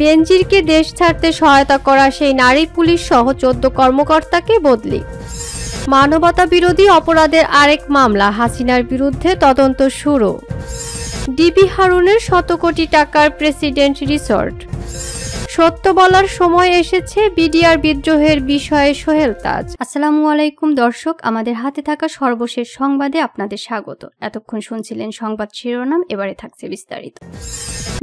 বেনজিরকে দেশ ছাড়তে সহায়তা করা সেই নারী পুলিশ সহ চোদ্দ কর্মকর্তাকে বদলি মানবতা বিরোধী অপরাধের আরেক মামলা হাসিনার বিরুদ্ধে তদন্ত শুরু ডিবি হারুনের শত কোটি টাকার প্রেসিডেন্ট রিসর্ট সত্য বলার সময় এসেছে বিডিআর বিদ্রোহের বিষয়ে সোহেল তাজ আসসালামু আলাইকুম দর্শক আমাদের হাতে থাকা সর্বশেষ সংবাদে আপনাদের স্বাগত এতক্ষণ শুনছিলেন সংবাদ শিরোনাম এবারে থাকছে বিস্তারিত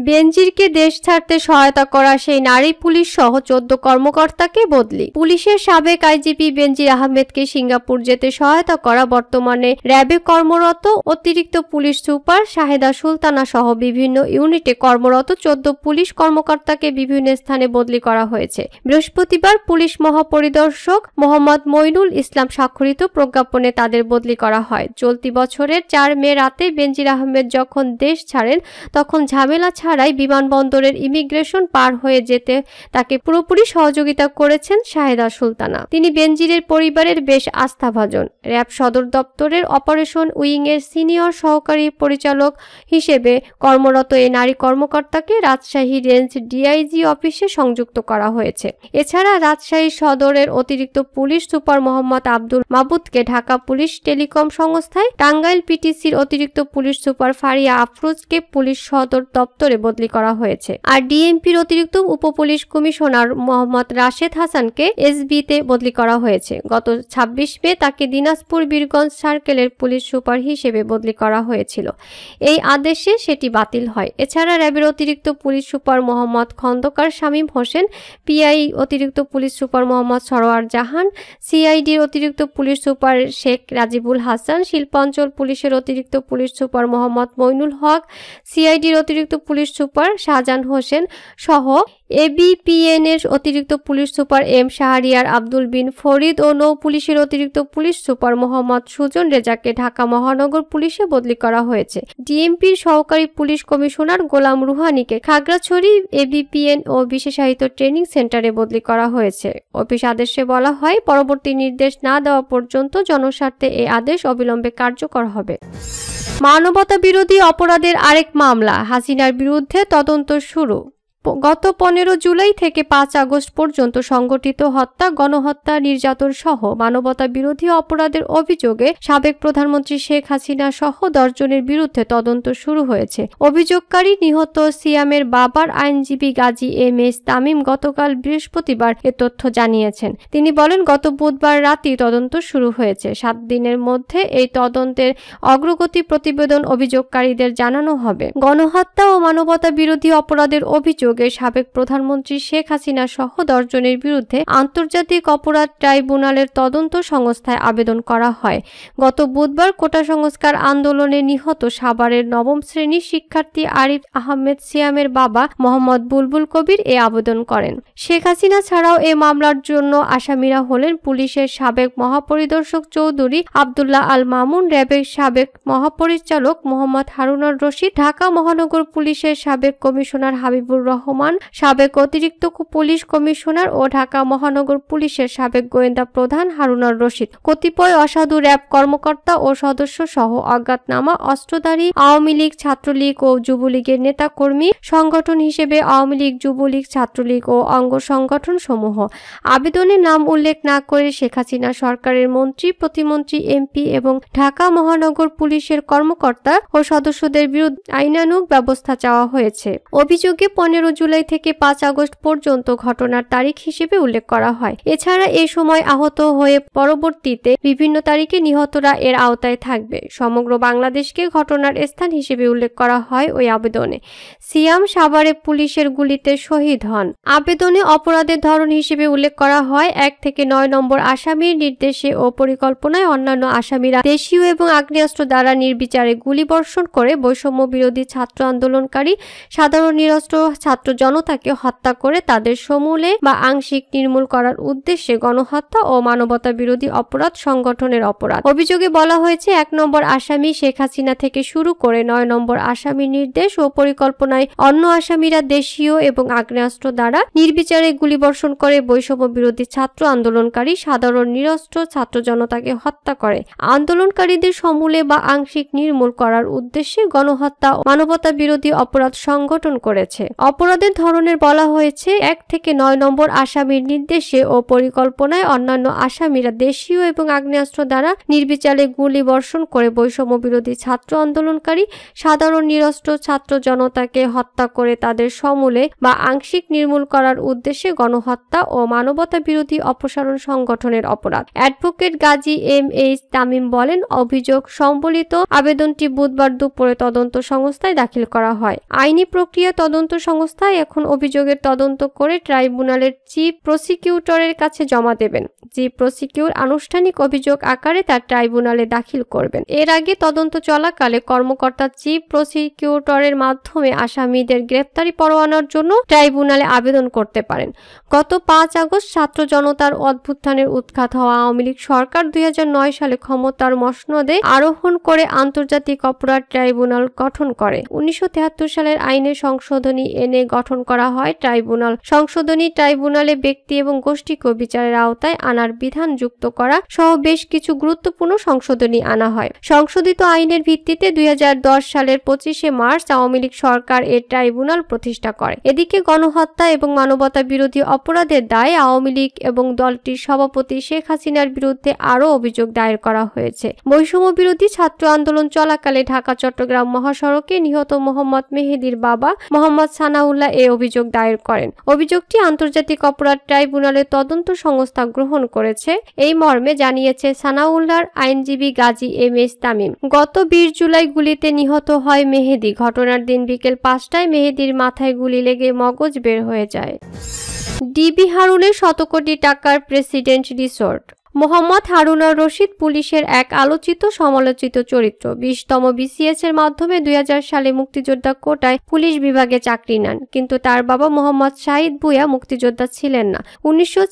বেনজিরকে দেশ ছাড়তে সহায়তা করা সেই নারী পুলিশ সহ চোদ্দ কর্মকর্তাকে বদলি পুলিশের সাবেক আইজিপি বেনজির আহমেদকে সিঙ্গাপুর যেতে সহায়তা করা বর্তমানে র্যাবে কর্মরত অতিরিক্ত পুলিশ সুপার শাহেদা সুলতানা সহ বিভিন্ন ইউনিটে কর্মরত চোদ্দ পুলিশ কর্মকর্তাকে বিভিন্ন স্থানে বদলি করা হয়েছে বৃহস্পতিবার পুলিশ মহাপরিদর্শক মোহাম্মদ মইনুল ইসলাম স্বাক্ষরিত প্রজ্ঞাপনে তাদের বদলি করা হয় চলতি বছরের চার মে রাতে বেনজির আহমেদ যখন দেশ ছাড়েন তখন ঝামেলা ছাড়াই বিমানবন্দরের ইমিগ্রেশন পার হয়ে যেতে তাকে পুরোপুরি সহযোগিতা করেছেন শাহেদা সুলতানা তিনি বেনজিরের পরিবারের বেশ আস্থাভাজন র্যাব সদর দপ্তরের অপারেশন উইং এর সিনিয়র সহকারী পরিচালক হিসেবে কর্মরত এই নারী কর্মকর্তাকে রাজশাহী রেঞ্জ ডিআইজি অফিস পুলিশে সংযুক্ত করা হয়েছে এছাড়া রাজশাহী সদরের অতিরিক্ত পুলিশ সুপার মোহাম্মদ আব্দুল মাবুদকে ঢাকা পুলিশ টেলিকম সংস্থায় টাঙ্গাইল পিটিসির অতিরিক্ত পুলিশ সুপার ফারিয়া আফরুজকে পুলিশ সদর দপ্তরে বদলি করা হয়েছে আর ডিএমপির অতিরিক্ত উপপুলিশ কমিশনার মোহাম্মদ রাশেদ হাসানকে এসবিতে বদলি করা হয়েছে গত ২৬ মে তাকে দিনাজপুর বীরগঞ্জ সার্কেলের পুলিশ সুপার হিসেবে বদলি করা হয়েছিল এই আদেশে সেটি বাতিল হয় এছাড়া র্যাবের অতিরিক্ত police super Mohammad Khandakar Shamim Hossain PI অতিরিক্ত পুলিশ সুপার মোহাম্মদ সরোয়ার জাহান সিআইডির অতিরিক্ত পুলিশ সুপার শেখ রাজিবুল হাসান শিল্পাঞ্চল পুলিশের অতিরিক্ত পুলিশ সুপার মোহাম্মদ মইনুল হক সিআইডির অতিরিক্ত পুলিশ সুপার শাহজাহান হোসেন সহ এবিপিএনএস অতিরিক্ত police super M Shahriar Abdul Bin Farid ও নৌ পুলিশের অতিরিক্ত পুলিশ সুপার মোহাম্মদ সুজন রেজাকে ঢাকা মহানগর পুলিশে বদলি করা হয়েছে ডিএমপির সহকারী পুলিশ কমিশনার গোলাম রুহানিকে খাগড়াছড়ি এবিপিএন ও বিশেষায়িত ট্রেনিং সেন্টারে বদলি করা হয়েছে অফিস আদেশে বলা হয় পরবর্তী নির্দেশ না দেওয়া পর্যন্ত জনস্বার্থে এই আদেশ অবিলম্বে কার্যকর হবে মানবতা বিরোধী অপরাধের আরেক মামলা হাসিনার বিরুদ্ধে তদন্ত শুরু গত পনেরো জুলাই থেকে পাঁচ আগস্ট পর্যন্ত সংগঠিত হত্যা গণহত্যা নির্যাতন সহ মানবতা বিরোধী অপরাধের অভিযোগে সাবেক প্রধানমন্ত্রী শেখ হাসিনা সহ দশজনের বিরুদ্ধে তদন্ত শুরু হয়েছে অভিযোগকারী নিহত সিয়ামের বাবার আইনজীবী গাজী এম এস তামিম গতকাল বৃহস্পতিবার এ তথ্য জানিয়েছেন তিনি বলেন গত বুধবার রাতেই তদন্ত শুরু হয়েছে সাত দিনের মধ্যে এই তদন্তের অগ্রগতি প্রতিবেদন অভিযোগকারীদের জানানো হবে গণহত্যা ও মানবতা বিরোধী অপরাধের অভিযোগ অভিযোগে সাবেক প্রধানমন্ত্রী শেখ হাসিনা সহ দশজনের বিরুদ্ধে আন্তর্জাতিক অপরাধ ট্রাইব্যুনালের তদন্ত সংস্থায় আবেদন করা হয় গত বুধবার কোটা সংস্কার আন্দোলনে নিহত সাবারের নবম শ্রেণীর শিক্ষার্থী আরিফ আহমেদ সিয়ামের বাবা মোহাম্মদ বুলবুল কবির এ আবেদন করেন শেখ হাসিনা ছাড়াও এ মামলার জন্য আসামিরা হলেন পুলিশের সাবেক মহাপরিদর্শক চৌধুরী আবদুল্লাহ আল মামুন র্যাবের সাবেক মহাপরিচালক মোহাম্মদ হারুনার রশিদ ঢাকা মহানগর পুলিশের সাবেক কমিশনার হাবিবুর রহমান রহমান সাবেক অতিরিক্ত পুলিশ কমিশনার ও ঢাকা মহানগর পুলিশের সাবেক গোয়েন্দা প্রধান হারুনার রশিদ কতিপয় অসাধু র্যাব কর্মকর্তা ও সদস্য সহ অজ্ঞাতনামা অস্ত্রধারী আওয়ামী লীগ ছাত্রলীগ ও যুবলীগের নেতাকর্মী সংগঠন হিসেবে আওয়ামী লীগ যুবলীগ ছাত্রলীগ ও অঙ্গ সংগঠন সমূহ আবেদনের নাম উল্লেখ না করে শেখ হাসিনা সরকারের মন্ত্রী প্রতিমন্ত্রী এমপি এবং ঢাকা মহানগর পুলিশের কর্মকর্তা ও সদস্যদের বিরুদ্ধে আইনানুক ব্যবস্থা চাওয়া হয়েছে অভিযোগে পনেরো জুলাই থেকে পাঁচ আগস্ট পর্যন্ত ঘটনার তারিখ হিসেবে উল্লেখ করা হয় এছাড়া এ সময় আহত হয়ে পরবর্তীতে বিভিন্ন তারিখে নিহতরা এর আওতায় থাকবে সমগ্র বাংলাদেশকে ঘটনার স্থান হিসেবে উল্লেখ করা হয় ওই আবেদনে সিয়াম সাভারে পুলিশের গুলিতে শহীদ হন আবেদনে অপরাধের ধরন হিসেবে উল্লেখ করা হয় এক থেকে নয় নম্বর আসামির নির্দেশে ও পরিকল্পনায় অন্যান্য আসামিরা দেশীয় এবং আগ্নেয়াস্ত্র দ্বারা নির্বিচারে গুলিবর্ষণ করে বৈষম্য বিরোধী ছাত্র আন্দোলনকারী সাধারণ নিরস্ত্র ছাত্র ছাত্র জনতাকে হত্যা করে তাদের সমূলে বা আংশিক নির্মূল করার উদ্দেশ্যে গণহত্যা ও মানবতা বিরোধী অপরাধ সংগঠনের অপরাধ অভিযোগে বলা হয়েছে এক নম্বর আসামি শেখ হাসিনা থেকে শুরু করে নয় নম্বর আসামির নির্দেশ ও পরিকল্পনায় অন্য আসামিরা দেশীয় এবং আগ্নেয়াস্ত্র দ্বারা নির্বিচারে গুলিবর্ষণ করে বৈষম্য বিরোধী ছাত্র আন্দোলনকারী সাধারণ নিরস্ত্র ছাত্র জনতাকে হত্যা করে আন্দোলনকারীদের সমূলে বা আংশিক নির্মূল করার উদ্দেশ্যে গণহত্যা ও মানবতা বিরোধী অপরাধ সংগঠন করেছে অপরাধ অপরাধের ধরনের বলা হয়েছে এক থেকে নয় নম্বর আসামির নির্দেশে ও পরিকল্পনায় অন্যান্য আসামিরা দেশীয় এবং আগ্নেয়াস্ত্র দ্বারা নির্বিচারে গুলি বর্ষণ করে বৈষম্য বিরোধী ছাত্র আন্দোলনকারী সাধারণ নিরস্ত্র ছাত্র জনতাকে হত্যা করে তাদের সমূলে বা আংশিক নির্মূল করার উদ্দেশ্যে গণহত্যা ও মানবতা বিরোধী অপসারণ সংগঠনের অপরাধ advocate Gazi M H Tamim বলেন অভিযোগ সম্বলিত আবেদনটি বুধবার দুপুরে তদন্ত সংস্থায় দাখিল করা হয় আইনি প্রক্রিয়া তদন্ত সংস্থা অবস্থায় এখন অভিযোগের তদন্ত করে ট্রাইব্যুনালের চিফ প্রসিকিউটরের কাছে জমা দেবেন যে প্রসিকিউর আনুষ্ঠানিক অভিযোগ আকারে তার ট্রাইব্যুনালে দাখিল করবেন এর আগে তদন্ত চলাকালে কর্মকর্তা চিফ প্রসিকিউটরের মাধ্যমে আসামিদের গ্রেপ্তারি পরোয়ানোর জন্য ট্রাইব্যুনালে আবেদন করতে পারেন গত পাঁচ আগস্ট ছাত্র জনতার অভ্যুত্থানের উৎখাত হওয়া আওয়ামী লীগ সরকার দুই সালে ক্ষমতার মসনদে আরোহণ করে আন্তর্জাতিক অপরাধ ট্রাইব্যুনাল গঠন করে উনিশশো সালের আইনের সংশোধনী এনে গঠন করা হয় ট্রাইব্যুনাল সংশোধনী ট্রাইব্যুনালে ব্যক্তি এবং গোষ্ঠীকে বিচারের আওতায় আনার বিধান যুক্ত করা সহ বেশ কিছু গুরুত্বপূর্ণ সংশোধনী আনা হয় সংশোধিত আইনের ভিত্তিতে দুই সালের পঁচিশে মার্চ আওয়ামী লীগ সরকার এ ট্রাইব্যুনাল প্রতিষ্ঠা করে এদিকে গণহত্যা এবং মানবতা বিরোধী অপরাধের দায়ে আওয়ামী লীগ এবং দলটির সভাপতি শেখ হাসিনার বিরুদ্ধে আরও অভিযোগ দায়ের করা হয়েছে বৈষম্য বিরোধী ছাত্র আন্দোলন চলাকালে ঢাকা চট্টগ্রাম মহাসড়কে নিহত মোহাম্মদ মেহেদির বাবা মোহাম্মদ সানাউল্লাহ মামলা এ অভিযোগ দায়ের করেন অভিযোগটি আন্তর্জাতিক অপরাধ ট্রাইব্যুনালের তদন্ত সংস্থা গ্রহণ করেছে এই মর্মে জানিয়েছে সানাউল্লাহর আইনজীবী গাজী এম এস তামিম গত বিশ জুলাই গুলিতে নিহত হয় মেহেদি ঘটনার দিন বিকেল পাঁচটায় মেহেদির মাথায় গুলি লেগে মগজ বের হয়ে যায় ডিবি হারুলের শত কোটি টাকার প্রেসিডেন্ট রিসোর্ট মোহাম্মদ হারুনার রশিদ পুলিশের এক আলোচিত সমালোচিত চরিত্র বিশতম বিসিএস এর মাধ্যমে দুই সালে মুক্তিযোদ্ধা কোটায় পুলিশ বিভাগে চাকরি নেন কিন্তু তার বাবা মোহাম্মদ শাহিদ বুয়া মুক্তিযোদ্ধা ছিলেন না উনিশশো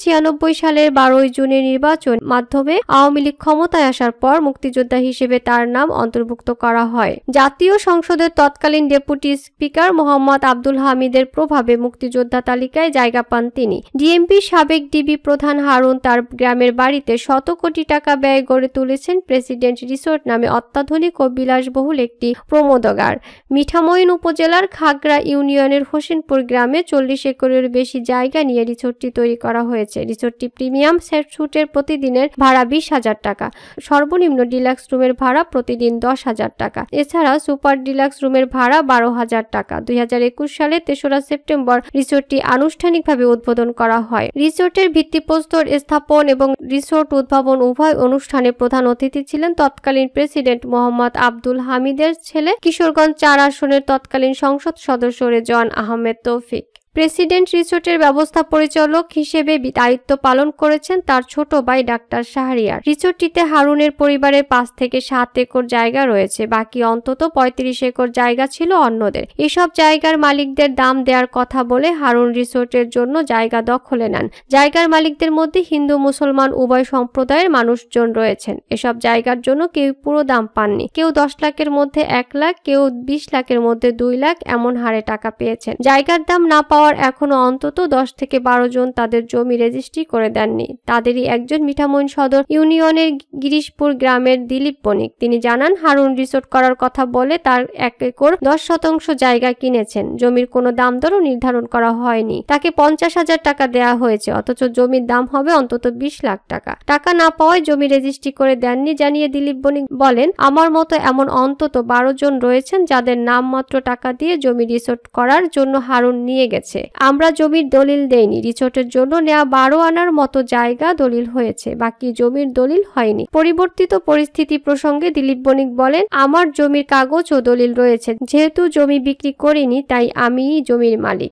সালের বারোই জুনে নির্বাচন মাধ্যমে আওয়ামী লীগ ক্ষমতায় আসার পর মুক্তিযোদ্ধা হিসেবে তার নাম অন্তর্ভুক্ত করা হয় জাতীয় সংসদের তৎকালীন ডেপুটি স্পিকার মোহাম্মদ আব্দুল হামিদের প্রভাবে মুক্তিযোদ্ধা তালিকায় জায়গা পান তিনি ডিএমপি সাবেক ডিবি প্রধান হারুন তার গ্রামের বাড়িতে বাড়িতে শত কোটি টাকা ব্যয় গড়ে তুলেছেন প্রেসিডেন্ট রিসোর্ট নামে অত্যাধুনিক ও বিলাসবহুল একটি প্রমোদগার মিঠামইন উপজেলার খাগড়া ইউনিয়নের হোসেনপুর গ্রামে চল্লিশ একরের বেশি জায়গা নিয়ে রিসোর্টটি তৈরি করা হয়েছে রিসোর্টটি প্রিমিয়াম স্যুটের প্রতিদিনের ভাড়া বিশ হাজার টাকা সর্বনিম্ন ডিলাক্স রুমের ভাড়া প্রতিদিন দশ হাজার টাকা এছাড়া সুপার ডিলাক্স রুমের ভাড়া বারো হাজার টাকা দুই হাজার একুশ সালে তেসরা সেপ্টেম্বর রিসোর্টটি আনুষ্ঠানিকভাবে উদ্বোধন করা হয় রিসোর্টের ভিত্তিপ্রস্তর স্থাপন এবং রিসোর্ট নোট উদ্ভাবন উভয় অনুষ্ঠানে প্রধান অতিথি ছিলেন তৎকালীন প্রেসিডেন্ট মোহাম্মদ আব্দুল হামিদের ছেলে কিশোরগঞ্জ চার আসনের তৎকালীন সংসদ সদস্য রেজওয়ান আহমেদ তৌফিক প্রেসিডেন্ট রিসোর্টের ব্যবস্থা পরিচালক হিসেবে দায়িত্ব পালন করেছেন তার ছোট ভাই ডাক্তার শাহরিয়ার রিসোর্টটিতে হারুনের পরিবারের পাঁচ থেকে সাত একর জায়গা রয়েছে বাকি অন্তত পঁয়ত্রিশ একর জায়গা ছিল অন্যদের এসব জায়গার মালিকদের দাম দেওয়ার কথা বলে হারুন রিসোর্টের জন্য জায়গা দখলে নেন জায়গার মালিকদের মধ্যে হিন্দু মুসলমান উভয় সম্প্রদায়ের মানুষজন রয়েছেন এসব জায়গার জন্য কেউ পুরো দাম পাননি কেউ দশ লাখের মধ্যে এক লাখ কেউ বিশ লাখের মধ্যে দুই লাখ এমন হারে টাকা পেয়েছেন জায়গার দাম না পাওয়া পর এখনও অন্তত দশ থেকে বারো জন তাদের জমি রেজিস্ট্রি করে দেননি তাদেরই একজন মিঠামইন সদর ইউনিয়নের গিরিশপুর গ্রামের দিলীপ বণিক তিনি জানান হারুন রিসোর্ট করার কথা বলে তার এক একর দশ শতাংশ জায়গা কিনেছেন জমির কোনো দাম দরও নির্ধারণ করা হয়নি তাকে পঞ্চাশ হাজার টাকা দেয়া হয়েছে অথচ জমির দাম হবে অন্তত বিশ লাখ টাকা টাকা না পাওয়ায় জমি রেজিস্ট্রি করে দেননি জানিয়ে দিলীপ বণিক বলেন আমার মতো এমন অন্তত বারো জন রয়েছেন যাদের নামমাত্র টাকা দিয়ে জমি রিসোর্ট করার জন্য হারুন নিয়ে গেছে হয়েছে আমরা জমির দলিল দেইনি রিসোর্টের জন্য নেওয়া বারো আনার মতো জায়গা দলিল হয়েছে বাকি জমির দলিল হয়নি পরিবর্তিত পরিস্থিতি প্রসঙ্গে দিলীপ বণিক বলেন আমার জমির কাগজ ও দলিল রয়েছে যেহেতু জমি বিক্রি করিনি তাই আমি জমির মালিক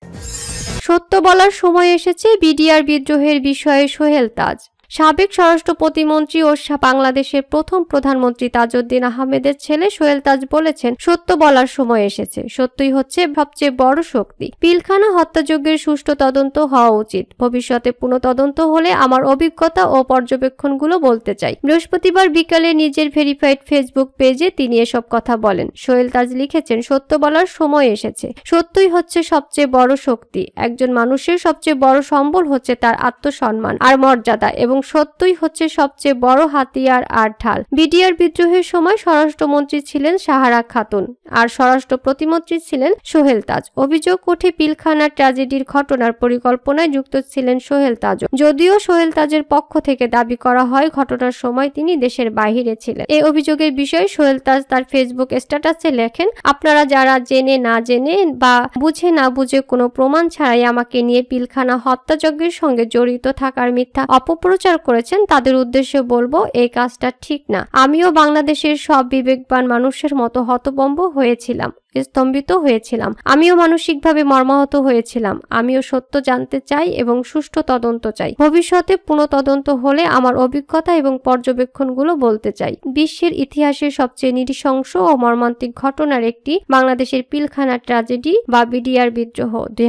সত্য বলার সময় এসেছে বিডিআর বিদ্রোহের বিষয়ে সোহেল তাজ সাবেক স্বরাষ্ট্র প্রতিমন্ত্রী ও বাংলাদেশের প্রথম প্রধানমন্ত্রী তাজউদ্দিন আহমেদের ছেলে সোহেল তাজ বলেছেন সত্য বলার সময় এসেছে সত্যই হচ্ছে সবচেয়ে বড় শক্তি পিলখানা হত্যাযজ্ঞের সুষ্ঠু তদন্ত হওয়া উচিত ভবিষ্যতে পুনঃ তদন্ত হলে আমার অভিজ্ঞতা ও পর্যবেক্ষণগুলো বলতে চাই বৃহস্পতিবার বিকালে নিজের ভেরিফাইড ফেসবুক পেজে তিনি এসব কথা বলেন সোহেল তাজ লিখেছেন সত্য বলার সময় এসেছে সত্যই হচ্ছে সবচেয়ে বড় শক্তি একজন মানুষের সবচেয়ে বড় সম্বল হচ্ছে তার আত্মসম্মান আর মর্যাদা এবং এবং সত্যই হচ্ছে সবচেয়ে বড় হাতিয়ার আর ঢাল বিডিআর বিদ্রোহের সময় স্বরাষ্ট্রমন্ত্রী ছিলেন সাহারা খাতুন আর স্বরাষ্ট্র প্রতিমন্ত্রী ছিলেন সোহেল তাজ অভিযোগ ওঠে পিলখানা ট্র্যাজেডির ঘটনার পরিকল্পনায় যুক্ত ছিলেন সোহেল তাজ যদিও সোহেল তাজের পক্ষ থেকে দাবি করা হয় ঘটনার সময় তিনি দেশের বাহিরে ছিলেন এই অভিযোগের বিষয়ে সোহেল তাজ তার ফেসবুক স্ট্যাটাসে লেখেন আপনারা যারা জেনে না জেনে বা বুঝে না বুঝে কোনো প্রমাণ ছাড়াই আমাকে নিয়ে পিলখানা হত্যাযজ্ঞের সঙ্গে জড়িত থাকার মিথ্যা অপপ্রচার প্রচার করেছেন তাদের উদ্দেশ্যে বলবো এই কাজটা ঠিক না আমিও বাংলাদেশের সব বিবেকবান মানুষের মতো হতবম্ব হয়েছিলাম স্তম্ভিত হয়েছিলাম আমিও মানসিকভাবে মর্মাহত হয়েছিলাম আমিও সত্য জানতে চাই এবং সুষ্ঠু তদন্ত চাই ভবিষ্যতে পুনঃতদন্ত হলে আমার অভিজ্ঞতা এবং পর্যবেক্ষণগুলো বলতে চাই বিশ্বের ইতিহাসের সবচেয়ে নিরিশংস ও মর্মান্তিক ঘটনার একটি বাংলাদেশের পিলখানা ট্র্যাজেডি বা বিডিআর বিদ্রোহ দুই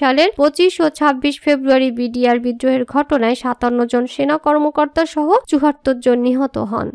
সালের পঁচিশ ও ছাব্বিশ ফেব্রুয়ারি বিডিআর বিদ্রোহের ঘটনায় সাতান্ন জন সেনা কর্মকর্তা সহ চুয়াত্তর জন নিহত হন